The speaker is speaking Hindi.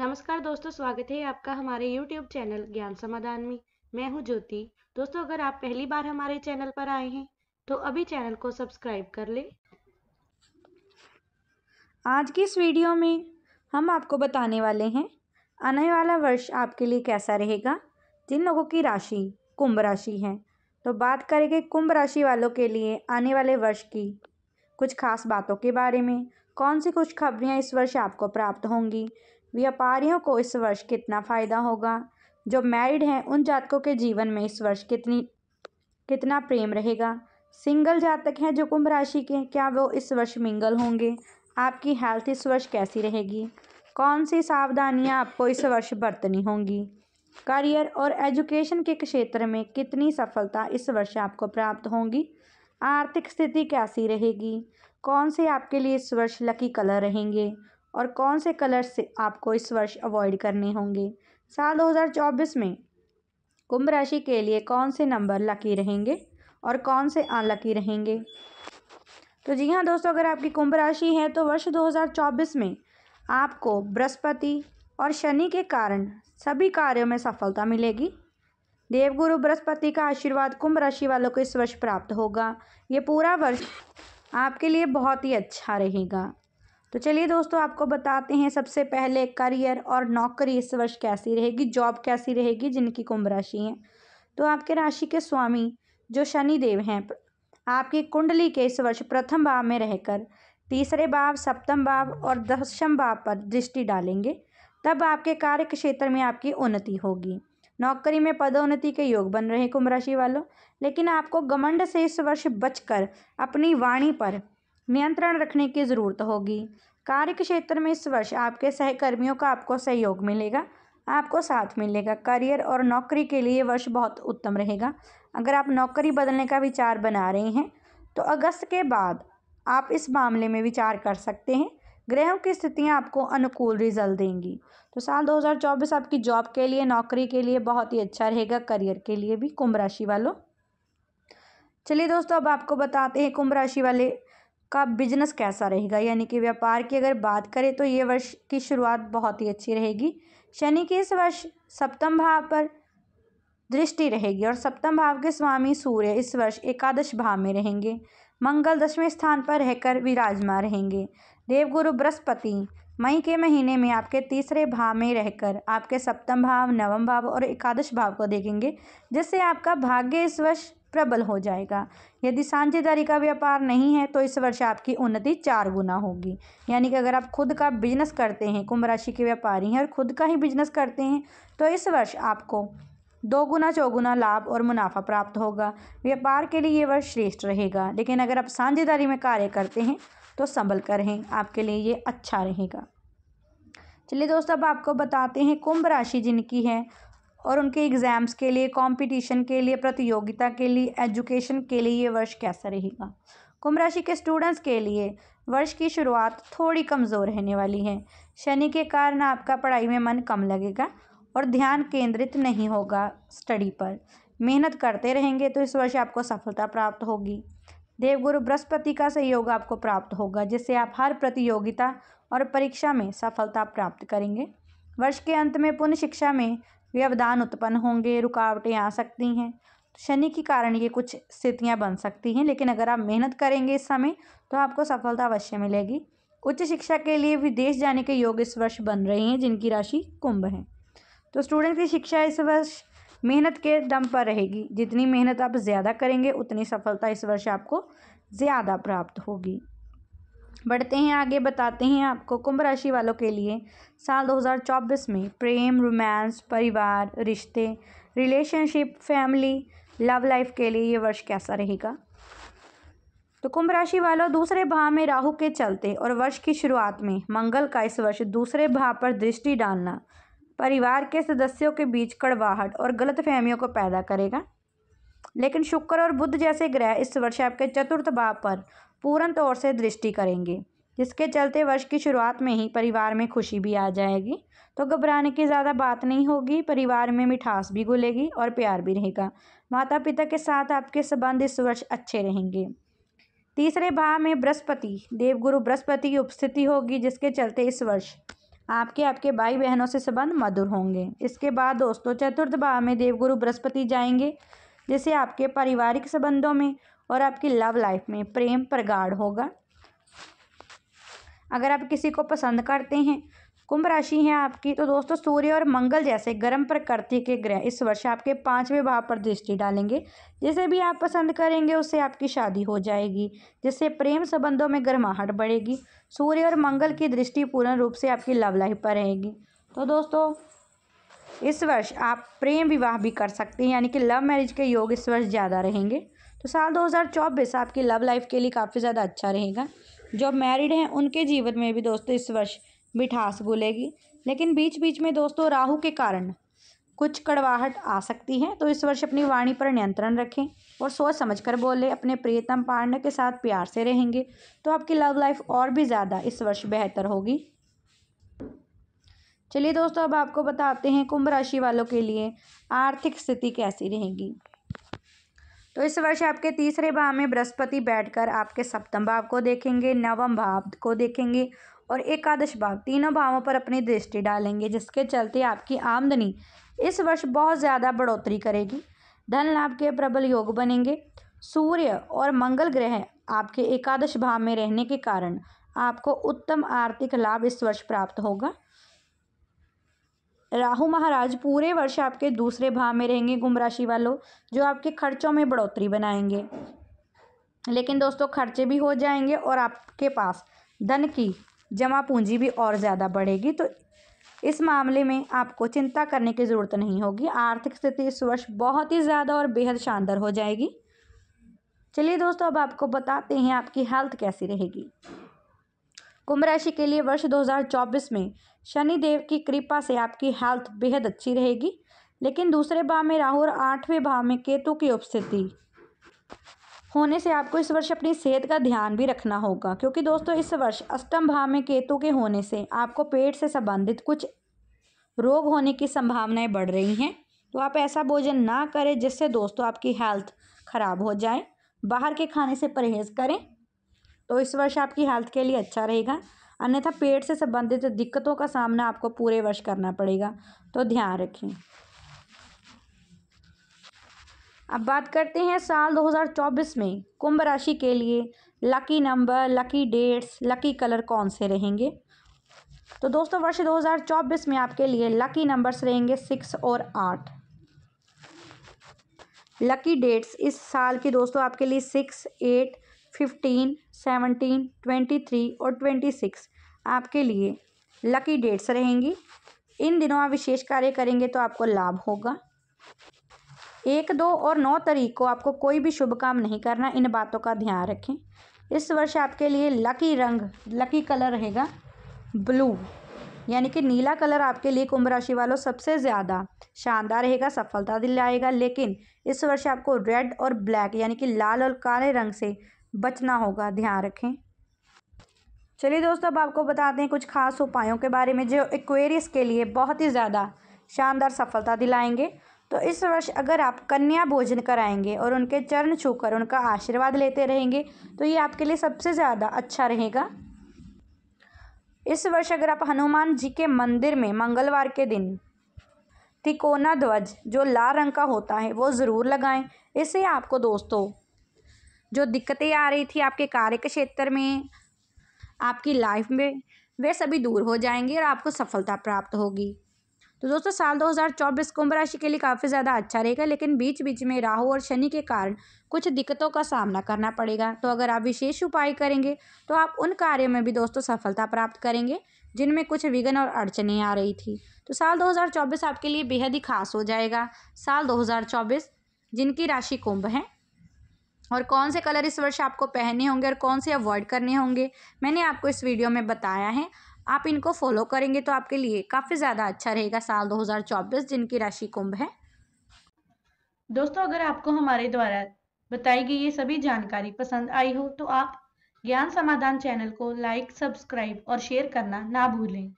नमस्कार दोस्तों स्वागत है आपका हमारे YouTube चैनल ज्ञान समाधान में मैं हूं ज्योति दोस्तों अगर आप पहली बार हमारे चैनल पर आए हैं तो अभी चैनल को सब्सक्राइब कर लें आज की इस वीडियो में हम आपको बताने वाले हैं आने वाला वर्ष आपके लिए कैसा रहेगा जिन लोगों की राशि कुंभ राशि है तो बात करेंगे कुंभ राशि वालों के लिए आने वाले वर्ष की कुछ खास बातों के बारे में कौन सी कुछ खबरियां इस वर्ष आपको प्राप्त होंगी व्यापारियों को इस वर्ष कितना फायदा होगा जो मैरिड हैं उन जातकों के जीवन में इस वर्ष कितनी कितना प्रेम रहेगा सिंगल जातक हैं जो कुंभ राशि के क्या वो इस वर्ष मिंगल होंगे आपकी हेल्थ इस वर्ष कैसी रहेगी कौन सी सावधानियां आपको इस वर्ष बरतनी होंगी करियर और एजुकेशन के क्षेत्र में कितनी सफलता इस वर्ष आपको प्राप्त होंगी आर्थिक स्थिति कैसी रहेगी कौन से आपके लिए इस वर्ष लकी कलर रहेंगे और कौन से कलर्स से आपको इस वर्ष अवॉइड करने होंगे साल 2024 में कुंभ राशि के लिए कौन से नंबर लकी रहेंगे और कौन से अनलकी रहेंगे तो जी हाँ दोस्तों अगर आपकी कुंभ राशि है तो वर्ष 2024 में आपको बृहस्पति और शनि के कारण सभी कार्यों में सफलता मिलेगी देवगुरु बृहस्पति का आशीर्वाद कुंभ राशि वालों को इस वर्ष प्राप्त होगा ये पूरा वर्ष आपके लिए बहुत ही अच्छा रहेगा तो चलिए दोस्तों आपको बताते हैं सबसे पहले करियर और नौकरी इस वर्ष कैसी रहेगी जॉब कैसी रहेगी जिनकी कुंभ राशि है तो आपके राशि के स्वामी जो शनि देव हैं आपकी कुंडली के इस वर्ष प्रथम भाव में रहकर तीसरे भाव सप्तम भाव और दशम भाव पर दृष्टि डालेंगे तब आपके कार्य क्षेत्र में आपकी उन्नति होगी नौकरी में पदोन्नति के योग बन रहे कुंभ राशि वालों लेकिन आपको गमंड से इस वर्ष बचकर अपनी वाणी पर नियंत्रण रखने की ज़रूरत होगी कार्य क्षेत्र में इस वर्ष आपके सहकर्मियों का आपको सहयोग मिलेगा आपको साथ मिलेगा करियर और नौकरी के लिए वर्ष बहुत उत्तम रहेगा अगर आप नौकरी बदलने का विचार बना रहे हैं तो अगस्त के बाद आप इस मामले में विचार कर सकते हैं ग्रहों की स्थितियां आपको अनुकूल रिजल्ट देंगी तो साल 2024 आपकी जॉब के लिए नौकरी के लिए बहुत ही अच्छा रहेगा करियर के लिए भी कुंभ राशि वालों चलिए दोस्तों अब आपको बताते हैं कुंभ राशि वाले का बिजनेस कैसा रहेगा यानी कि व्यापार की अगर बात करें तो ये वर्ष की शुरुआत बहुत ही अच्छी रहेगी शनि की इस वर्ष सप्तम भाव पर दृष्टि रहेगी और सप्तम भाव के स्वामी सूर्य इस वर्ष एकादश भाव में रहेंगे मंगल दसवें स्थान पर रहकर विराजमान रहेंगे देवगुरु बृहस्पति मई के महीने में आपके तीसरे भाव में रहकर आपके सप्तम भाव नवम भाव और एकादश भाव को देखेंगे जिससे आपका भाग्य इस वर्ष प्रबल हो जाएगा यदि साझेदारी का व्यापार नहीं है तो इस वर्ष आपकी उन्नति चार गुना होगी यानी कि अगर आप खुद का बिजनेस करते हैं कुंभ राशि के व्यापारी हैं और खुद का ही बिजनेस करते हैं तो इस वर्ष आपको दो गुना चौगुना लाभ और मुनाफा प्राप्त होगा व्यापार के लिए ये वर्ष श्रेष्ठ रहेगा लेकिन अगर आप साझेदारी में कार्य करते हैं तो संभल कर रहें आपके लिए ये अच्छा रहेगा चलिए दोस्तों अब आपको बताते हैं कुंभ राशि जिनकी है और उनके एग्ज़ाम्स के लिए कंपटीशन के लिए प्रतियोगिता के लिए एजुकेशन के लिए ये वर्ष कैसा रहेगा कुंभ राशि के स्टूडेंट्स के लिए वर्ष की शुरुआत थोड़ी कमज़ोर रहने वाली है शनि के कारण आपका पढ़ाई में मन कम लगेगा और ध्यान केंद्रित नहीं होगा स्टडी पर मेहनत करते रहेंगे तो इस वर्ष आपको सफलता प्राप्त होगी देवगुरु बृहस्पति का सहयोग आपको प्राप्त होगा जिससे आप हर प्रतियोगिता और परीक्षा में सफलता प्राप्त करेंगे वर्ष के अंत में पुनः शिक्षा में व्यवधान उत्पन्न होंगे रुकावटें आ सकती हैं शनि के कारण ये कुछ स्थितियाँ बन सकती हैं लेकिन अगर आप मेहनत करेंगे इस समय तो आपको सफलता अवश्य मिलेगी उच्च शिक्षा के लिए विदेश जाने के योग इस वर्ष बन रहे हैं जिनकी राशि कुंभ है तो स्टूडेंट की शिक्षा इस वर्ष मेहनत के दम पर रहेगी जितनी मेहनत आप ज़्यादा करेंगे उतनी सफलता इस वर्ष आपको ज़्यादा प्राप्त होगी बढ़ते हैं आगे बताते हैं आपको कुंभ राशि वालों के लिए साल 2024 में प्रेम रोमांस परिवार रिश्ते रिलेशनशिप फैमिली लव लाइफ के लिए ये वर्ष कैसा रहेगा तो कुंभ राशि वालों दूसरे भाव में राहु के चलते और वर्ष की शुरुआत में मंगल का इस वर्ष दूसरे भाव पर दृष्टि डालना परिवार के सदस्यों के बीच कड़वाहट और गलत फहमियों को पैदा करेगा लेकिन शुक्र और बुद्ध जैसे ग्रह इस वर्ष आपके चतुर्थ भाव पर पूर्ण तौर से दृष्टि करेंगे जिसके चलते वर्ष की शुरुआत में ही परिवार में खुशी भी आ जाएगी तो घबराने की ज़्यादा बात नहीं होगी परिवार में मिठास भी घुलेगी और प्यार भी रहेगा माता पिता के साथ आपके संबंध इस वर्ष अच्छे रहेंगे तीसरे भाव में बृहस्पति देवगुरु बृहस्पति की उपस्थिति होगी जिसके चलते इस वर्ष आपके आपके भाई बहनों से संबंध मधुर होंगे इसके बाद दोस्तों चतुर्थ भाव में देवगुरु बृहस्पति जाएंगे जिससे आपके पारिवारिक संबंधों में और आपकी लव लाइफ में प्रेम प्रगाढ़ होगा अगर आप किसी को पसंद करते हैं कुंभ राशि है आपकी तो दोस्तों सूर्य और मंगल जैसे गर्म प्रकृति के ग्रह इस वर्ष आपके पांचवें भाव पर दृष्टि डालेंगे जिसे भी आप पसंद करेंगे उससे आपकी शादी हो जाएगी जिससे प्रेम संबंधों में गर्माहट बढ़ेगी सूर्य और मंगल की दृष्टि पूर्ण रूप से आपकी लव लाइफ पर रहेगी तो दोस्तों इस वर्ष आप प्रेम विवाह भी कर सकते हैं यानी कि लव मैरिज के योग इस वर्ष ज़्यादा रहेंगे तो साल दो हज़ार चौबीस आपकी लव लाइफ के लिए काफ़ी ज़्यादा अच्छा रहेगा जो मैरिड हैं उनके जीवन में भी दोस्तों इस वर्ष मिठास घुलेगी लेकिन बीच बीच में दोस्तों राहु के कारण कुछ कड़वाहट आ सकती है तो इस वर्ष अपनी वाणी पर नियंत्रण रखें और सोच समझकर बोले अपने प्रियतम पार्टनर के साथ प्यार से रहेंगे तो आपकी लव लाइफ और भी ज़्यादा इस वर्ष बेहतर होगी चलिए दोस्तों अब आपको बताते हैं कुंभ राशि वालों के लिए आर्थिक स्थिति कैसी रहेगी तो इस वर्ष आपके तीसरे भाव में बृहस्पति बैठकर आपके सप्तम भाव को देखेंगे नवम भाव को देखेंगे और एकादश भाव तीनों भावों पर अपनी दृष्टि डालेंगे जिसके चलते आपकी आमदनी इस वर्ष बहुत ज़्यादा बढ़ोतरी करेगी धन लाभ के प्रबल योग बनेंगे सूर्य और मंगल ग्रह आपके एकादश भाव में रहने के कारण आपको उत्तम आर्थिक लाभ इस वर्ष प्राप्त होगा राहु महाराज पूरे वर्ष आपके दूसरे भाव में रहेंगे कुंभ राशि वालों जो आपके खर्चों में बढ़ोतरी बनाएंगे लेकिन दोस्तों खर्चे भी हो जाएंगे और आपके पास धन की जमा पूंजी भी और ज़्यादा बढ़ेगी तो इस मामले में आपको चिंता करने की ज़रूरत नहीं होगी आर्थिक स्थिति इस वर्ष बहुत ही ज़्यादा और बेहद शानदार हो जाएगी चलिए दोस्तों अब आपको बताते हैं आपकी हेल्थ कैसी रहेगी कुंभ राशि के लिए वर्ष 2024 में शनि देव की कृपा से आपकी हेल्थ बेहद अच्छी रहेगी लेकिन दूसरे भाव में राहु और आठवें भाव में केतु की उपस्थिति होने से आपको इस वर्ष अपनी सेहत का ध्यान भी रखना होगा क्योंकि दोस्तों इस वर्ष अष्टम भाव में केतु के होने से आपको पेट से संबंधित कुछ रोग होने की संभावनाएं बढ़ रही हैं तो आप ऐसा भोजन ना करें जिससे दोस्तों आपकी हेल्थ खराब हो जाए बाहर के खाने से परहेज़ करें तो इस वर्ष आपकी हेल्थ के लिए अच्छा रहेगा अन्यथा पेट से संबंधित दिक्कतों का सामना आपको पूरे वर्ष करना पड़ेगा तो ध्यान रखें अब बात करते हैं साल 2024 में कुंभ राशि के लिए lucky number lucky dates lucky colour कौन से रहेंगे तो दोस्तों वर्ष 2024 में आपके लिए लकी नंबर्स रहेंगे सिक्स और आठ लकी डेट्स इस साल की दोस्तों आपके लिए six eight fifteen seventeen twenty three और ट्वेंटी सिक्स आपके लिए लकी डेट्स रहेंगी इन दिनों आप विशेष कार्य करेंगे तो आपको लाभ होगा एक दो और नौ तारीख को आपको कोई भी शुभ काम नहीं करना इन बातों का ध्यान रखें इस वर्ष आपके लिए लकी रंग लकी कलर रहेगा ब्लू यानी कि नीला कलर आपके लिए कुंभ राशि वालों सबसे ज़्यादा शानदार रहेगा सफलता दिलाएगा लेकिन इस वर्ष आपको रेड और ब्लैक यानी कि लाल और काले रंग से बचना होगा ध्यान रखें चलिए दोस्तों अब आपको बताते हैं कुछ खास उपायों के बारे में जो एक्वेरियस के लिए बहुत ही ज़्यादा शानदार सफलता दिलाएंगे तो इस वर्ष अगर आप कन्या भोजन कराएंगे और उनके चरण छूकर उनका आशीर्वाद लेते रहेंगे तो ये आपके लिए सबसे ज़्यादा अच्छा रहेगा इस वर्ष अगर आप हनुमान जी के मंदिर में मंगलवार के दिन तिकोना ध्वज जो लाल रंग का होता है वो ज़रूर लगाएं इससे आपको दोस्तों जो दिक्कतें आ रही थी आपके कार्य के क्षेत्र में आपकी लाइफ में वे सभी दूर हो जाएंगे और आपको सफलता प्राप्त होगी तो दोस्तों साल 2024 कुंभ राशि के लिए काफ़ी ज़्यादा अच्छा रहेगा लेकिन बीच बीच में राहु और शनि के कारण कुछ दिक्कतों का सामना करना पड़ेगा तो अगर आप विशेष उपाय करेंगे तो आप उन कार्यों में भी दोस्तों सफलता प्राप्त करेंगे जिनमें कुछ विघ्न और अड़चने आ रही थी तो साल 2024 आपके लिए बेहद ही खास हो जाएगा साल दो जिनकी राशि कुंभ है और कौन से कलर इस वर्ष आपको पहनने होंगे और कौन से अवॉइड करने होंगे मैंने आपको इस वीडियो में बताया है आप इनको फॉलो करेंगे तो आपके लिए काफ़ी ज़्यादा अच्छा रहेगा साल 2024 जिनकी राशि कुंभ है दोस्तों अगर आपको हमारे द्वारा बताई गई ये सभी जानकारी पसंद आई हो तो आप ज्ञान समाधान चैनल को लाइक सब्सक्राइब और शेयर करना ना भूलें